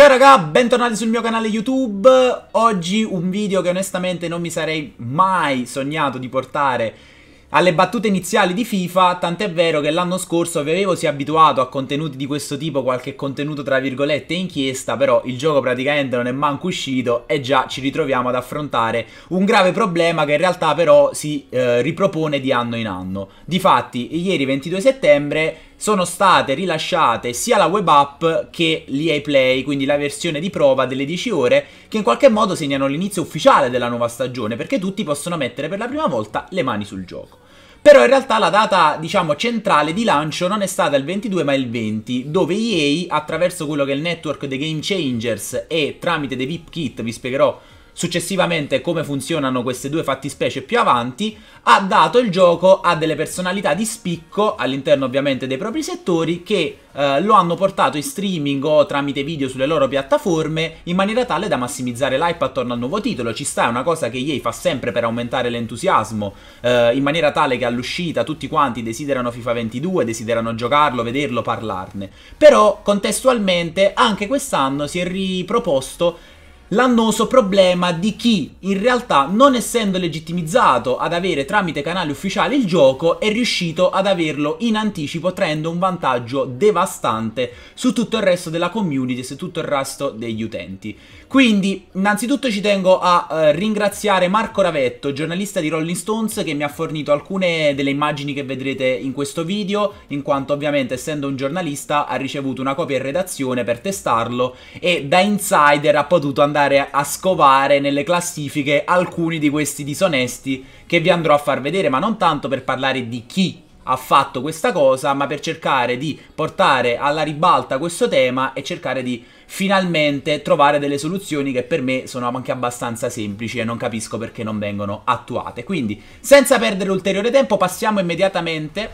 Ciao raga, bentornati sul mio canale YouTube. Oggi un video che onestamente non mi sarei mai sognato di portare alle battute iniziali di FIFA, tant'è vero che l'anno scorso vi avevo sì abituato a contenuti di questo tipo, qualche contenuto tra virgolette inchiesta, però il gioco praticamente non è manco uscito e già ci ritroviamo ad affrontare un grave problema che in realtà però si eh, ripropone di anno in anno. Difatti, ieri 22 settembre sono state rilasciate sia la web app che l'EA Play, quindi la versione di prova delle 10 ore, che in qualche modo segnano l'inizio ufficiale della nuova stagione, perché tutti possono mettere per la prima volta le mani sul gioco. Però in realtà la data, diciamo, centrale di lancio non è stata il 22 ma il 20, dove EA, attraverso quello che è il network dei Game Changers e tramite dei VIP Kit, vi spiegherò successivamente come funzionano queste due fattispecie più avanti, ha dato il gioco a delle personalità di spicco all'interno ovviamente dei propri settori che eh, lo hanno portato in streaming o tramite video sulle loro piattaforme in maniera tale da massimizzare l'hype attorno al nuovo titolo. Ci sta, è una cosa che EA fa sempre per aumentare l'entusiasmo, eh, in maniera tale che all'uscita tutti quanti desiderano FIFA 22, desiderano giocarlo, vederlo, parlarne. Però contestualmente anche quest'anno si è riproposto l'annoso problema di chi in realtà non essendo legittimizzato ad avere tramite canale ufficiale il gioco è riuscito ad averlo in anticipo traendo un vantaggio devastante su tutto il resto della community e su tutto il resto degli utenti. Quindi innanzitutto ci tengo a eh, ringraziare Marco Ravetto, giornalista di Rolling Stones che mi ha fornito alcune delle immagini che vedrete in questo video in quanto ovviamente essendo un giornalista ha ricevuto una copia in redazione per testarlo e da insider ha potuto andare andare a scovare nelle classifiche alcuni di questi disonesti che vi andrò a far vedere, ma non tanto per parlare di chi ha fatto questa cosa, ma per cercare di portare alla ribalta questo tema e cercare di finalmente trovare delle soluzioni che per me sono anche abbastanza semplici e non capisco perché non vengono attuate. Quindi, senza perdere ulteriore tempo, passiamo immediatamente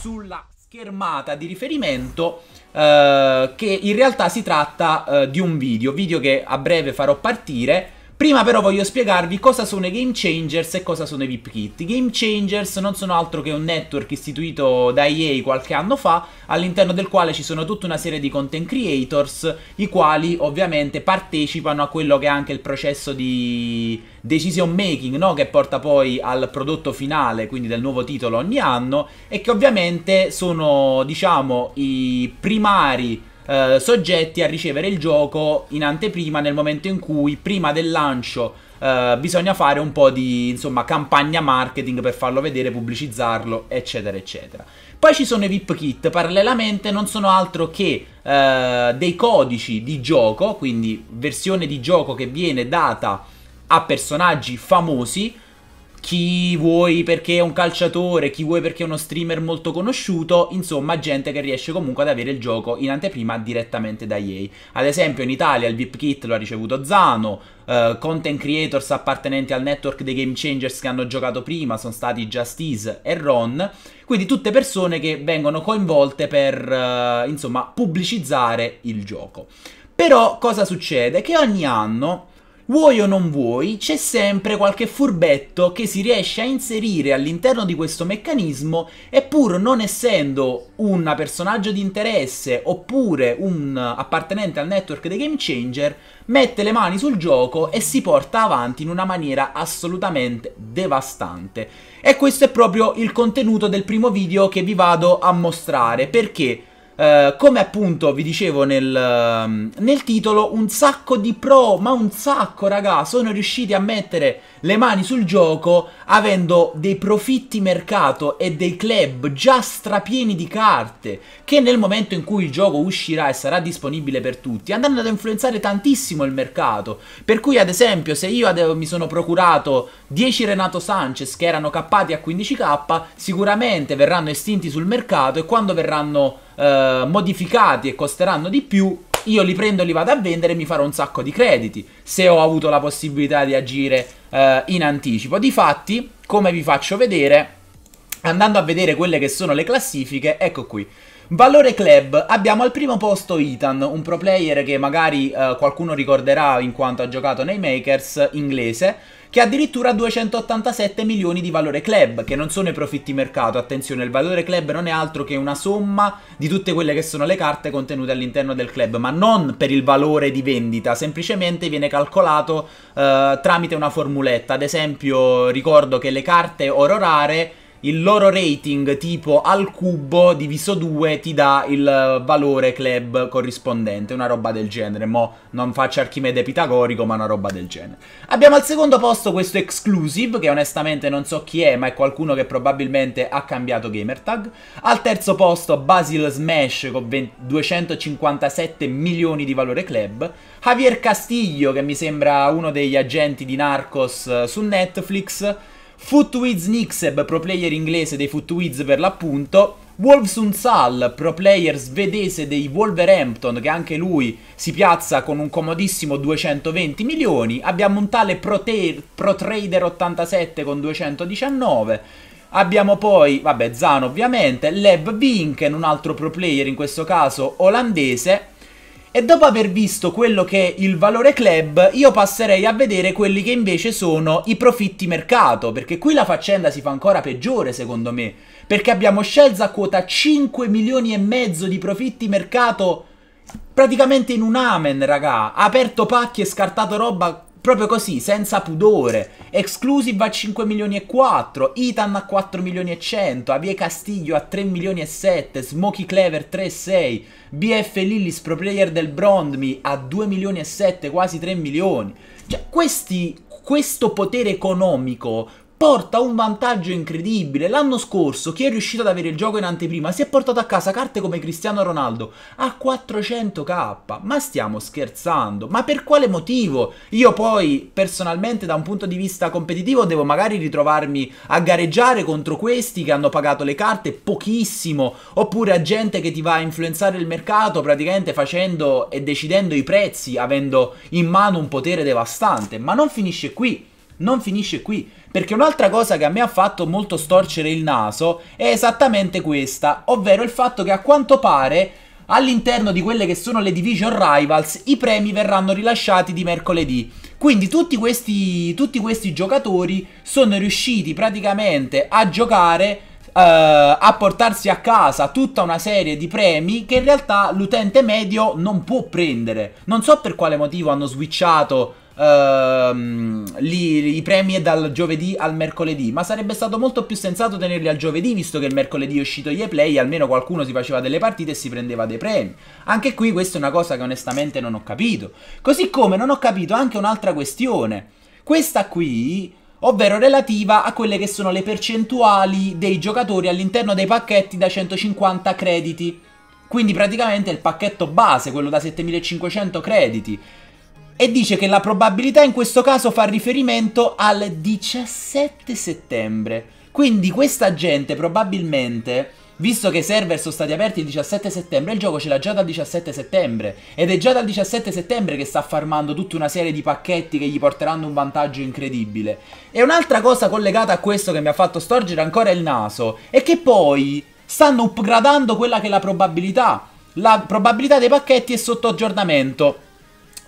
sulla schermata di riferimento eh, che in realtà si tratta eh, di un video, video che a breve farò partire Prima però voglio spiegarvi cosa sono i Game Changers e cosa sono i VIPKit. I Game Changers non sono altro che un network istituito da EA qualche anno fa, all'interno del quale ci sono tutta una serie di content creators, i quali ovviamente partecipano a quello che è anche il processo di decision making, no? che porta poi al prodotto finale, quindi del nuovo titolo ogni anno, e che ovviamente sono, diciamo, i primari eh, soggetti a ricevere il gioco in anteprima nel momento in cui prima del lancio Uh, bisogna fare un po' di insomma, campagna marketing per farlo vedere, pubblicizzarlo, eccetera, eccetera. Poi ci sono i VIP kit, parallelamente non sono altro che uh, dei codici di gioco, quindi versione di gioco che viene data a personaggi famosi chi vuoi perché è un calciatore, chi vuoi perché è uno streamer molto conosciuto, insomma gente che riesce comunque ad avere il gioco in anteprima direttamente da EA. Ad esempio in Italia il VIP Kit lo ha ricevuto Zano, Uh, content creators appartenenti al network dei game changers che hanno giocato prima sono stati Justice e Ron, quindi tutte persone che vengono coinvolte per uh, insomma pubblicizzare il gioco. Però cosa succede? Che ogni anno Vuoi o non vuoi, c'è sempre qualche furbetto che si riesce a inserire all'interno di questo meccanismo e pur non essendo un personaggio di interesse oppure un appartenente al network dei Game Changer, mette le mani sul gioco e si porta avanti in una maniera assolutamente devastante. E questo è proprio il contenuto del primo video che vi vado a mostrare, perché eh, come appunto vi dicevo nel, ehm, nel titolo, un sacco di pro, ma un sacco raga, sono riusciti a mettere le mani sul gioco avendo dei profitti mercato e dei club già strapieni di carte, che nel momento in cui il gioco uscirà e sarà disponibile per tutti, andranno ad influenzare tantissimo il mercato. Per cui ad esempio se io mi sono procurato 10 Renato Sanchez che erano cappati a 15k sicuramente verranno estinti sul mercato e quando verranno eh, modificati e costeranno di più io li prendo, e li vado a vendere e mi farò un sacco di crediti se ho avuto la possibilità di agire eh, in anticipo. Difatti, come vi faccio vedere, andando a vedere quelle che sono le classifiche, ecco qui. Valore club, abbiamo al primo posto Ethan, un pro player che magari eh, qualcuno ricorderà in quanto ha giocato nei Makers inglese, che ha addirittura 287 milioni di valore club, che non sono i profitti mercato, attenzione, il valore club non è altro che una somma di tutte quelle che sono le carte contenute all'interno del club, ma non per il valore di vendita, semplicemente viene calcolato eh, tramite una formuletta, ad esempio ricordo che le carte oro rare il loro rating tipo al cubo diviso 2 ti dà il eh, valore club corrispondente, una roba del genere. Mo non faccio Archimede Pitagorico, ma una roba del genere. Abbiamo al secondo posto questo exclusive, che onestamente non so chi è, ma è qualcuno che probabilmente ha cambiato gamertag. Al terzo posto Basil Smash con 257 milioni di valore club. Javier Castillo, che mi sembra uno degli agenti di Narcos eh, su Netflix Footwiz Nixeb, pro player inglese dei Footwiz per l'appunto, Wolfsun Sal, pro player svedese dei Wolverhampton, che anche lui si piazza con un comodissimo 220 milioni. Abbiamo un tale protrader 87 con 219. Abbiamo poi, vabbè, Zano ovviamente, Leb Vinken, un altro pro player in questo caso olandese. E dopo aver visto quello che è il valore club, io passerei a vedere quelli che invece sono i profitti mercato, perché qui la faccenda si fa ancora peggiore secondo me, perché abbiamo Shells a quota 5 milioni e mezzo di profitti mercato praticamente in un amen, raga, ha aperto pacchi e scartato roba Proprio così, senza pudore. Exclusive a 5 milioni e 4, Itan a 4 milioni e 100, Avie Castiglio a 3 milioni e 7, Smokey Clever 3,6, BF Lillis Pro Player del Brondmi a 2 milioni e 7, quasi 3 milioni. Cioè, questi, questo potere economico porta un vantaggio incredibile. L'anno scorso chi è riuscito ad avere il gioco in anteprima si è portato a casa carte come Cristiano Ronaldo a 400k. Ma stiamo scherzando? Ma per quale motivo? Io poi personalmente da un punto di vista competitivo devo magari ritrovarmi a gareggiare contro questi che hanno pagato le carte pochissimo oppure a gente che ti va a influenzare il mercato praticamente facendo e decidendo i prezzi avendo in mano un potere devastante. Ma non finisce qui. Non finisce qui perché un'altra cosa che a me ha fatto molto storcere il naso è esattamente questa, ovvero il fatto che a quanto pare all'interno di quelle che sono le division rivals i premi verranno rilasciati di mercoledì. Quindi tutti questi, tutti questi giocatori sono riusciti praticamente a giocare Uh, a portarsi a casa tutta una serie di premi che in realtà l'utente medio non può prendere. Non so per quale motivo hanno switchato ehm, li, i premi è dal giovedì al mercoledì, ma sarebbe stato molto più sensato tenerli al giovedì, visto che il mercoledì è uscito gli play, almeno qualcuno si faceva delle partite e si prendeva dei premi. Anche qui questa è una cosa che onestamente non ho capito. Così come non ho capito anche un'altra questione. Questa qui ovvero relativa a quelle che sono le percentuali dei giocatori all'interno dei pacchetti da 150 crediti. Quindi praticamente il pacchetto base, quello da 7500 crediti e dice che la probabilità in questo caso fa riferimento al 17 settembre. Quindi questa gente probabilmente, visto che i server sono stati aperti il 17 settembre, il gioco ce l'ha già dal 17 settembre. Ed è già dal 17 settembre che sta farmando tutta una serie di pacchetti che gli porteranno un vantaggio incredibile. E un'altra cosa collegata a questo che mi ha fatto storgere ancora il naso è che poi stanno upgradando quella che è la probabilità. La probabilità dei pacchetti è sotto aggiornamento.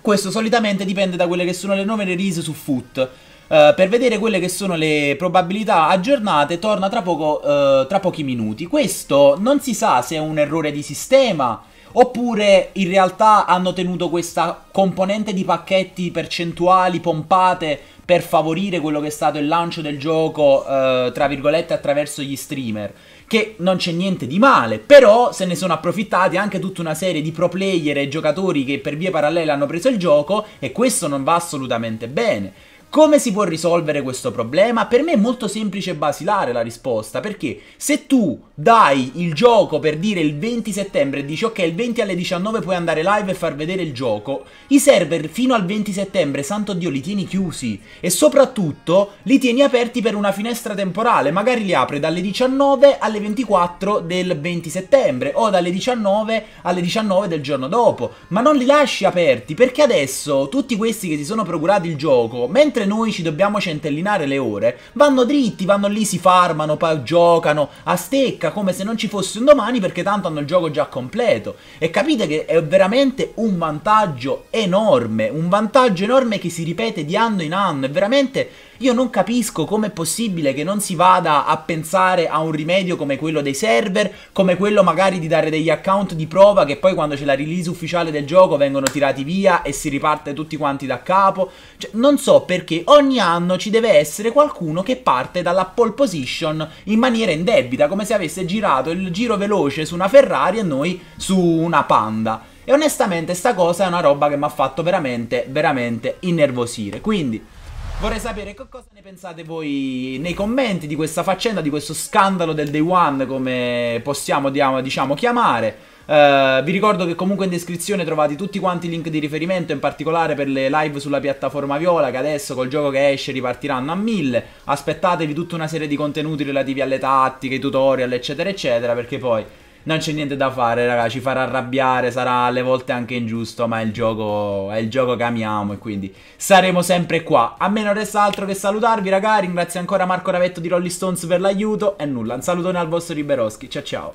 Questo solitamente dipende da quelle che sono le nuove release su Foot. Uh, per vedere quelle che sono le probabilità aggiornate torna tra, poco, uh, tra, pochi minuti. Questo non si sa se è un errore di sistema oppure in realtà hanno tenuto questa componente di pacchetti percentuali pompate per favorire quello che è stato il lancio del gioco, eh, tra virgolette, attraverso gli streamer. Che non c'è niente di male, però se ne sono approfittati anche tutta una serie di pro player e giocatori che per vie parallele hanno preso il gioco e questo non va assolutamente bene. Come si può risolvere questo problema? Per me è molto semplice e basilare la risposta, perché se tu dai il gioco per dire il 20 settembre e dici ok il 20 alle 19 puoi andare live e far vedere il gioco, i server fino al 20 settembre, santo Dio, li tieni chiusi e soprattutto li tieni aperti per una finestra temporale, magari li apri dalle 19 alle 24 del 20 settembre o dalle 19 alle 19 del giorno dopo, ma non li lasci aperti perché adesso tutti questi che si sono procurati il gioco, mentre mentre noi ci dobbiamo centellinare le ore, vanno dritti, vanno lì, si farmano, poi giocano a stecca come se non ci fosse un domani perché tanto hanno il gioco già completo. E capite che è veramente un vantaggio enorme, un vantaggio enorme che si ripete di anno in anno, è veramente... Io non capisco com'è possibile che non si vada a pensare a un rimedio come quello dei server, come quello magari di dare degli account di prova che poi quando c'è la release ufficiale del gioco vengono tirati via e si riparte tutti quanti da capo. Cioè, non so perché perché ogni anno ci deve essere qualcuno che parte dalla pole position in maniera indebita, come se avesse girato il giro veloce su una Ferrari e noi su una Panda. E onestamente sta cosa è una roba che mi ha fatto veramente, veramente innervosire. Quindi vorrei sapere che cosa ne pensate voi nei commenti di questa faccenda, di questo scandalo del Day One, come possiamo diciamo chiamare. Uh, vi ricordo che comunque in descrizione trovate tutti quanti i link di riferimento, in particolare per le live sulla piattaforma Viola, che adesso col gioco che esce ripartiranno a 1000. Aspettatevi tutta una serie di contenuti relativi alle tattiche, ai tutorial, eccetera, eccetera, perché poi non c'è niente da fare, raga, ci farà arrabbiare, sarà alle volte anche ingiusto, ma è il gioco, è il gioco che amiamo e quindi saremo sempre qua. A me non resta altro che salutarvi, raga, ringrazio ancora Marco Ravetto di Rolling Stones per l'aiuto e nulla, un salutone al vostro Liberoschi, ciao ciao.